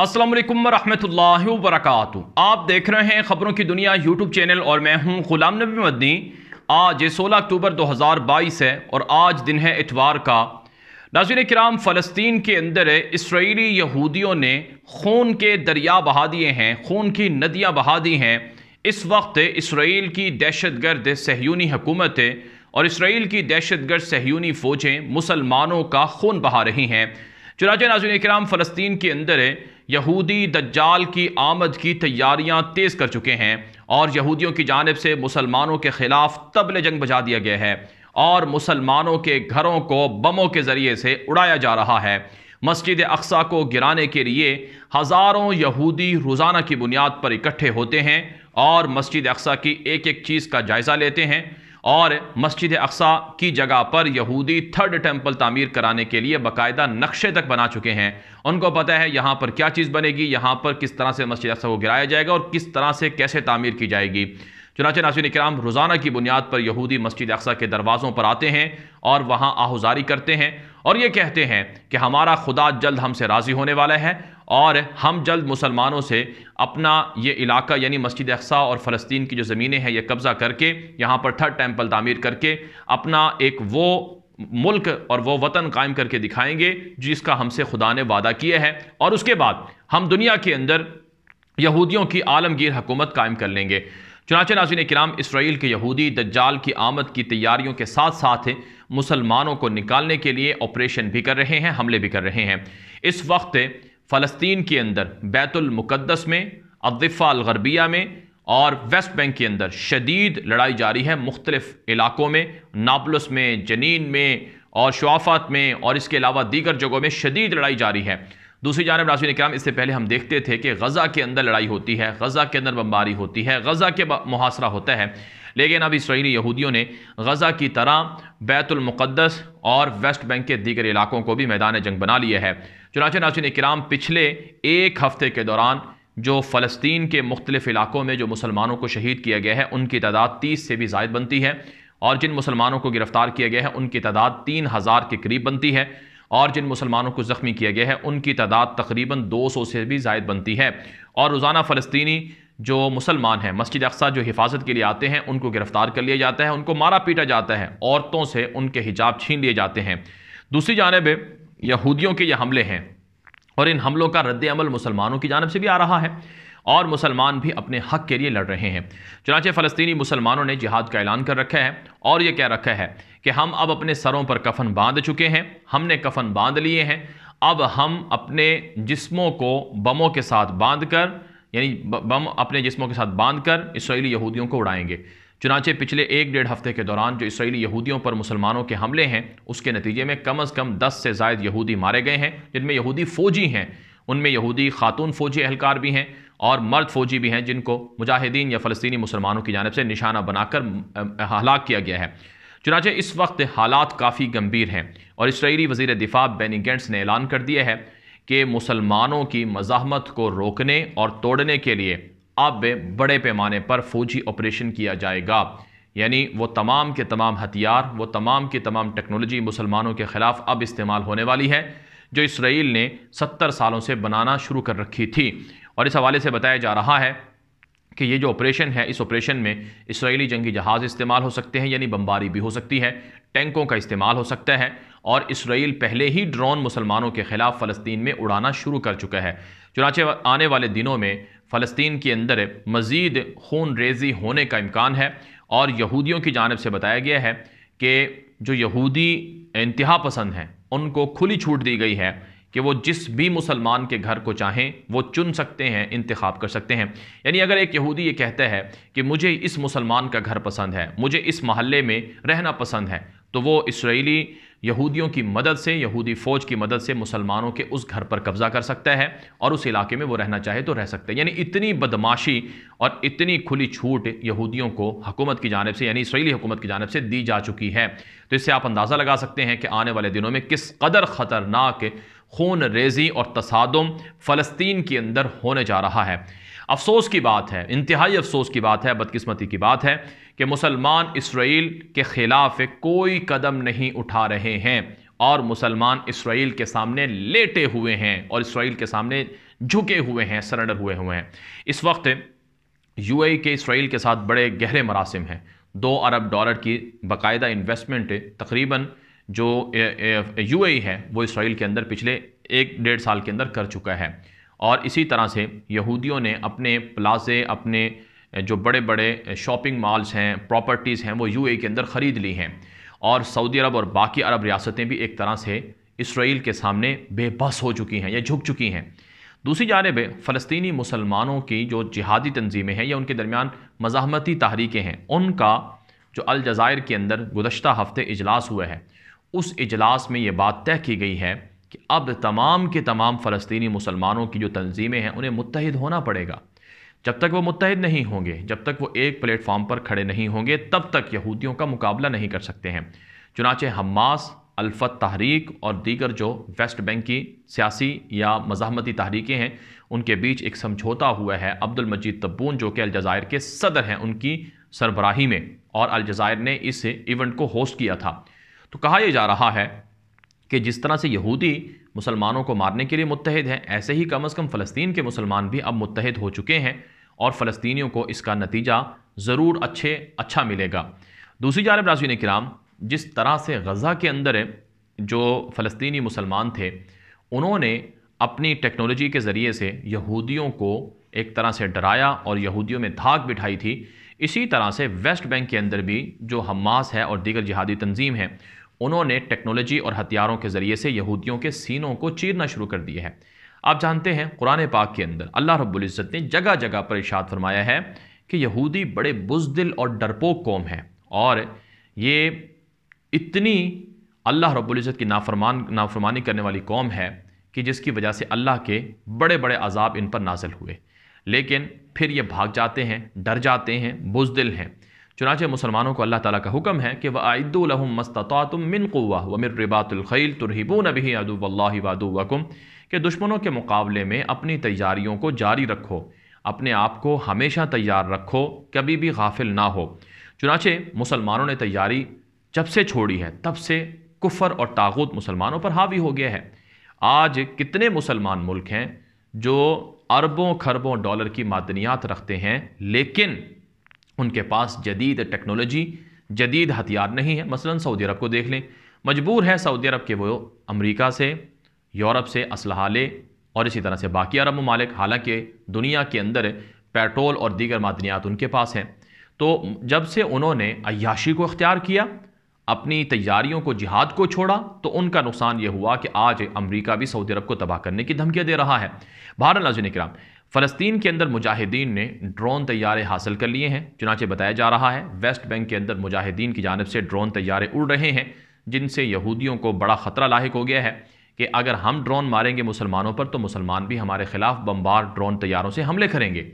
असलम वरहमल वरक आप देख रहे हैं ख़बरों की दुनिया यूट्यूब चैनल और मैं हूं ग़ुलाम नबी मदनी आज 16 अक्टूबर 2022 है और आज दिन है इतवार का नाजिन कराम फ़लस्तीन के अंदर इसराइली यहूदियों ने खून के दरिया बहा दिए हैं खून की नदियाँ बहा दी हैं इस वक्त इसराइल की दहशत गर्द सहयूनी हुकूमत और इसराइल की दहशत गर्द सहयूनी फ़ौजें मुसलमानों का खून बहा रही हैं चुनाच नाजुन कराम फ़लस्तीन के अंदर यहूदी दज्जाल की आमद की तैयारियां तेज़ कर चुके हैं और यहूदियों की जानब से मुसलमानों के ख़िलाफ़ तबल जंग बजा दिया गया है और मुसलमानों के घरों को बमों के ज़रिए से उड़ाया जा रहा है मस्जिद अक्सा को गिराने के लिए हज़ारों यहूदी रोज़ाना की बुनियाद पर इकट्ठे होते हैं और मस्जिद अक्सा की एक एक चीज़ का जायज़ा लेते हैं और मस्जिद अक्सा की जगह पर यहूदी थर्ड टेम्पल तामीर कराने के लिए बाकायदा नक्शे तक बना चुके हैं उनको पता है यहाँ पर क्या चीज़ बनेगी यहाँ पर किस तरह से मस्जिद अक्सा को गिराया जाएगा और किस तरह से कैसे तामीर की जाएगी चुनाच नासिन कराम रोज़ाना की बुनियाद पर यहूदी मस्जिद अक्सा के दरवाज़ों पर आते हैं और वहाँ आहुजारी करते हैं और ये कहते हैं कि हमारा खुदा जल्द हमसे राज़ी होने वाला है और हम जल्द मुसलमानों से अपना ये इलाका यानी मस्जिद अक्सा और फ़लस्तीन की जो ज़मीनें हैं ये कब्ज़ा करके यहाँ पर थर्ड टेम्पल तामीर करके अपना एक वो मुल्क और वो वतन कायम करके दिखाएंगे जिसका हमसे खुदा ने वादा किया है और उसके बाद हम दुनिया के अंदर यहूदियों की आलमगीर हकूमत कायम कर लेंगे चुनाचे नाजिन कराम इसराइल के यहूदी दज्जाल की आमद की तैयारियों के साथ साथ मुसलमानों को निकालने के लिए ऑपरेशन भी कर रहे हैं हमले भी कर रहे हैं इस वक्त फ़लस्तीन के अंदर बैतुलमक़दस में अलगरबिया में और वेस्ट बैंक के अंदर शदीद लड़ाई जारी है मुख्तलिफ इलाकों में नापलस में जनीन में और शवाफात में और इसके अलावा दीगर जगहों में शदीद लड़ाई जारी है दूसरी जानब नाजिन कराम इससे पहले हम देखते थे कि गज़ा के अंदर लड़ाई होती है गज़ा के अंदर बम्बारी होती है गज़ा के मुहासरा होता है लेकिन अब इसराइली यहूदियों ने गज़ा की तरह बैतुलमक़दस और वेस्ट बैंक के दीगर इलाकों को भी मैदान जंग बना लिया है चुनाच नाचिन कराम पिछले एक हफ्ते के दौरान जो फ़लस्तीन के मुख्तलिफ़ इलाकों में जो मुसलमानों को शहीद किया गया है उनकी तादाद तीस से भी जायद बनती है और जिन मुसलमानों को गिरफ़्तार किया गया है उनकी तादाद तीन हज़ार के करीब बनती है और जिन मुसलमानों को ज़ख्मी किया गया है उनकी तादाद तकरीबन दो सौ से भी जायद बनती है और रोज़ाना फ़लस्तनी जो मुसलमान हैं मस्जिद अक्सा जो हिफाजत के लिए आते हैं उनको गिरफ़्तार कर लिया जाता है उनको मारा पीटा जाता है औरतों से उनके हिजाब छीन लिए जाते हैं दूसरी जानब यहूदियों के ये हमले हैं और इन हमलों का रद्दमल मुसलमानों की जानब से भी आ रहा है और मुसलमान भी अपने हक के लिए लड़ रहे हैं चनाचे फ़लस्तनी मुसलमानों ने जिहाद का ऐलान कर रखा है और ये कह रखा है कि हम अब अपने सरों पर कफन बांध चुके हैं हमने कफन बांध लिए हैं अब हम अपने जिस्मों को बमों के साथ बांध कर यानी बम अपने जिस्मों के साथ बांध कर इसराइली यहूदियों को उड़ाएंगे चुनाचे पिछले एक डेढ़ हफ्ते के दौरान जो इसराइली यहूदियों पर मुसलमानों के हमले हैं उसके नतीजे में कम अज़ कम दस से जायद यहूदी मारे गए हैं जिनमें यहूदी फ़ौजी हैं उनमें यहूदी खातून फ़ौजी एहलकार भी हैं और मर्द फ़ौजी भी हैं जिनको मुजाहिदीन या फ़लस्तनी मुसलमानों की जानब से निशाना बनाकर हलाक किया गया है चुनाचे इस वक्त हालात काफ़ी गंभीर हैं और इसराइली वजीर दिफा बेनिगेंट्स गेंट्स ने ऐलान कर दिया है कि मुसलमानों की मज़ामत को रोकने और तोड़ने के लिए अब बड़े पैमाने पर फौजी ऑपरेशन किया जाएगा यानी वो तमाम के तमाम हथियार वो तमाम की तमाम टेक्नोलॉजी मुसलमानों के ख़िलाफ़ अब इस्तेमाल होने वाली है जो इसराइल ने सत्तर सालों से बनाना शुरू कर रखी थी और इस हवाले से बताया जा रहा है कि ये जो ऑपरेशन है इस ऑपरेशन में इसराइली जंगी जहाज़ इस्तेमाल हो सकते हैं यानी बमबारी भी हो सकती है टैंकों का इस्तेमाल हो सकता है और इसराइल पहले ही ड्रोन मुसलमानों के ख़िलाफ़ फ़लस्तीन में उड़ाना शुरू कर चुका है चुनाचे आने वाले दिनों में फ़लस्तीन के अंदर मज़ीद खून रेजी होने का इम्कान है और यहूदियों की जानब से बताया गया है कि जो यहूदी इंतहा पसंद हैं उनको खुली छूट दी गई है कि वो जिस भी मुसलमान के घर को चाहें वो चुन सकते हैं इंतखब कर सकते हैं यानी अगर एक यहूदी ये कहता है कि मुझे इस मुसलमान का घर पसंद है मुझे इस महल्ले में रहना पसंद है तो वो इसराइली यहूदियों की मदद से यहूदी फ़ौज की मदद से मुसलमानों के उस घर पर कब्ज़ा कर सकता है और उस इलाके में वो रहना चाहे तो रह सकते हैं यानी इतनी बदमाशी और इतनी खुली छूट यहूदियों को हकूमत की जानब से यानी इसराइली हुकूमत की जानब से दी जा चुकी है तो इससे आप अंदाज़ा लगा सकते हैं कि आने वाले दिनों में किस कदर ख़तरनाक खून रेजी और तसादम फ़लस्तीन के अंदर होने जा रहा है अफसोस की बात है इंतहाई अफसोस की बात है बदकस्मती की बात है कि मुसलमान इसराइल के ख़िलाफ़ कोई कदम नहीं उठा रहे हैं और मुसलमान इसराइल के सामने लेटे हुए हैं और इसराइल के सामने झुके हुए हैं सरेंडर हुए हुए हैं इस वक्त यूएई के इसराइल के साथ बड़े गहरे मरासम हैं दो अरब डॉलर की बाकायदा इन्वेस्टमेंट तकरीबन जो यू e है वो इसराइल के अंदर पिछले एक डेढ़ साल के अंदर कर चुका है और इसी तरह से यहूदियों ने अपने प्लाजे अपने जो बड़े बड़े शॉपिंग मॉल्स हैं प्रॉपर्टीज़ हैं वो यू e के अंदर ख़रीद ली हैं और सऊदी अरब और बाकी अरब रियासतें भी एक तरह से इसराइल के सामने बेबस हो चुकी हैं या झुक चुकी हैं दूसरी जानब फ़लस्तनी मुसलमानों की जो जिहादी तनजीमें हैं या उनके दरमियान मज़ामती तहरीकें हैं उनका जो अलजायर के अंदर गुजशत हफ्ते इजलास हुआ है उस इजलास में ये बात तय की गई है कि अब तमाम के तमाम फ़लस्तीनी मुसलमानों की जो तंजीमें हैं उन्हें मुतहद होना पड़ेगा जब तक वो मुतहद नहीं होंगे जब तक वो एक प्लेटफॉर्म पर खड़े नहीं होंगे तब तक यहूदियों का मुकाबला नहीं कर सकते हैं चुनाचे हमास अल्फत तहरीक और दीगर जो वेस्ट बैंक की सियासी या मजामती तहरीकें हैं उनके बीच एक समझौता हुआ है अब्दुल मजीद तब्बून जो कि अलजायर के सदर हैं उनकी सरबराही में और अलजायर ने इस इवेंट को होस्ट किया था तो कहा यह जा रहा है कि जिस तरह से यहूदी मुसलमानों को मारने के लिए मुतहद हैं ऐसे ही कम अज़ कम फ़लस्तीन के मुसलमान भी अब मुतहद हो चुके हैं और फ़लस्तीनियों को इसका नतीजा ज़रूर अच्छे अच्छा मिलेगा दूसरी जानब नाजीन कराम जिस तरह से गज़ा के अंदर जो फ़लस्तनी मुसलमान थे उन्होंने अपनी टेक्नोलॉजी के ज़रिए से यहूदियों को एक तरह से डराया और यहूदियों में धाक बिठाई थी इसी तरह से वेस्ट बैंक के अंदर भी जो हमास है और दीगर जिहादी तंजीम है उन्होंने टेक्नोलॉजी और हथियारों के ज़रिए से यहूदियों के सीनों को चीरना शुरू कर दिया है आप जानते हैं कुरान पाक के अंदर अल्लाह रब्ज़त ने जगह जगह पर इशाद फरमाया है कि यहूदी बड़े बुजदिल और डरपोक कौम हैं और ये इतनी अल्लाह रब्ज़त की नाफरमान नाफरमानी करने वाली कौम है कि जिसकी वजह से अल्लाह के बड़े बड़े अजाब इन पर नाजिल हुए लेकिन फिर ये भाग जाते हैं डर जाते हैं बुजदिल हैं चुनाचे मुसलमानों को अल्लाह ताला का हुक्म है कि वह आयदुलहम मस्तम मिन कुवा व मिर रिबातुलखैल तुरहिबून अभी अदुल्ल वादुवकुम के दुश्मनों के मुकाबले में अपनी तैयारियों को जारी रखो अपने आप को हमेशा तैयार रखो कभी भी गाफिल ना हो चुनाचे मुसलमानों ने तैयारी जब से छोड़ी है तब से कुफर और तागूत मुसलमानों पर हावी हो गया है आज कितने मुसलमान मुल्क हैं जो अरबों खरबों डॉलर की मादनियात रखते हैं लेकिन उनके पास जदीद टेक्नोलॉजी जदीद हथियार नहीं है मसलन सऊदी अरब को देख लें मजबूर है सऊदी अरब के वो अमेरिका से यूरोप से असलहा ले और इसी तरह से बाकी अरब ममालिक हालांकि दुनिया के अंदर पेट्रोल और दीगर मादनियात उनके पास हैं तो जब से उन्होंने अयाशी को अख्तियार किया अपनी तैयारियों को जिहाद को छोड़ा तो उनका नुकसान यह हुआ कि आज अमेरिका भी सऊदी अरब को तबाह करने की धमकियाँ दे रहा है भारत नजर कराम फ़लस्तीन के अंदर मुजाहिदीन ने ड्रोन तैयारे हासिल कर लिए हैं चुनाचे बताया जा रहा है वेस्ट बैंक के अंदर मुजाहिदीन की जानब से ड्रोन तैयारे उड़ रहे हैं जिनसे यहूदियों को बड़ा ख़तरा लाक हो गया है कि अगर हम ड्रोन मारेंगे मुसलमानों पर तो मुसलमान भी हमारे ख़िलाफ़ बम्बार ड्रोन तैयारों से हमले करेंगे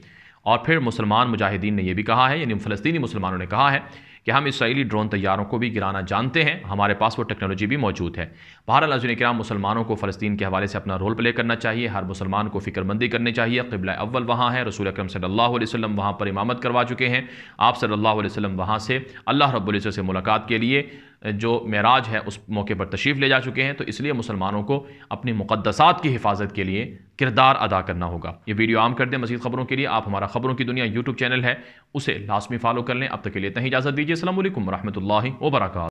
और फिर मुसलमान मुजाहिदीन ने यह भी कहा है यानी फ़लस्तीनी मुसलमानों ने कहा है कि हम इसराइली ड्रोन तैयारों को भी गिराना जानते हैं हमारे पास वो टेक्नोलॉजी भी मौजूद है बहर नजर कराम मुसलमानों को फ़लस्तीन के हवाले से अपना रोल प्ले करना चाहिए हर मुसलमान को फिक्रमंदी करनी चाहिए कबला अव्वल वहाँ है रसूल अक्रम सल्ला वसम वहाँ पर इमामत करवा चुके हैं आप सल्ला वसम वहाँ से अल्लाह रब्ज़त से मुलाकात के लिए जो मराज है उस मौके पर तशरीफ़ ले जा चुके हैं तो इसलिए मुसलमानों को अपनी मुकदसात की हिफाजत के लिए किरदार अदा करना होगा ये वीडियो आम कर दें मजीद खबरों के लिए आप हमारा खबरों की दुनिया यूट्यूब चैनल है उसे लाजमी फॉलो कर लें अब तक के लिए इतना ही इजाज़त दीजिए असल वरहमल वर्का